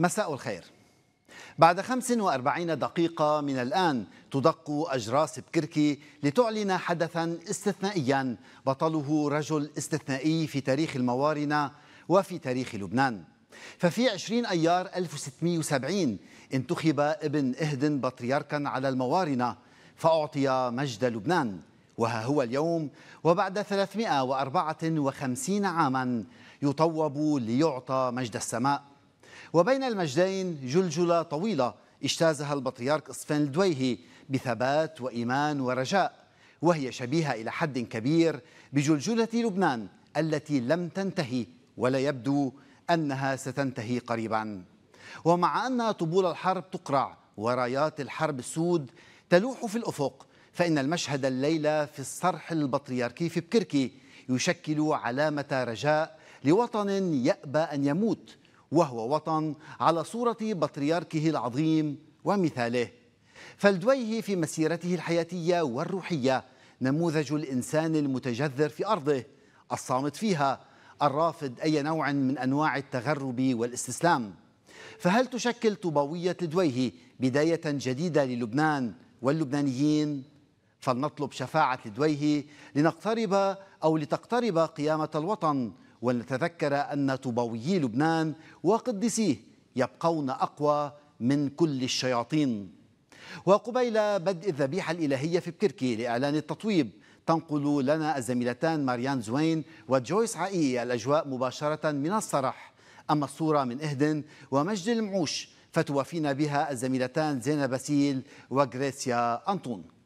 مساء الخير بعد 45 دقيقة من الآن تدق أجراس بكركي لتعلن حدثا استثنائيا بطله رجل استثنائي في تاريخ الموارنة وفي تاريخ لبنان ففي 20 أيار 1670 انتخب ابن إهدن بطريركا على الموارنة فأعطي مجد لبنان وها هو اليوم وبعد 354 عاما يطوب ليعطى مجد السماء وبين المجدين جلجلة طويلة اجتازها البطريرك إصفين الدويهي بثبات وإيمان ورجاء وهي شبيهة إلى حد كبير بجلجلة لبنان التي لم تنتهي ولا يبدو أنها ستنتهي قريبا ومع أن طبول الحرب تقرع ورايات الحرب السود تلوح في الأفق فإن المشهد الليلة في الصرح البطريركي في بكركي يشكل علامة رجاء لوطن يأبى أن يموت وهو وطن على صورة بطريركه العظيم ومثاله فلدويه في مسيرته الحياتية والروحية نموذج الإنسان المتجذر في أرضه الصامت فيها الرافض أي نوع من أنواع التغرب والاستسلام فهل تشكل طوباوية لدويه بداية جديدة للبنان واللبنانيين؟ فلنطلب شفاعة لدويه لنقترب أو لتقترب قيامة الوطن ولنتذكر أن طوباويي لبنان وقدسيه يبقون أقوى من كل الشياطين وقبيل بدء الذبيحة الإلهية في بكركي لإعلان التطويب تنقل لنا الزميلتان ماريان زوين وجويس عائية الأجواء مباشرة من الصرح أما الصورة من إهدن ومجد المعوش فتوافينا بها الزميلتان زينب باسيل وغريسيا أنطون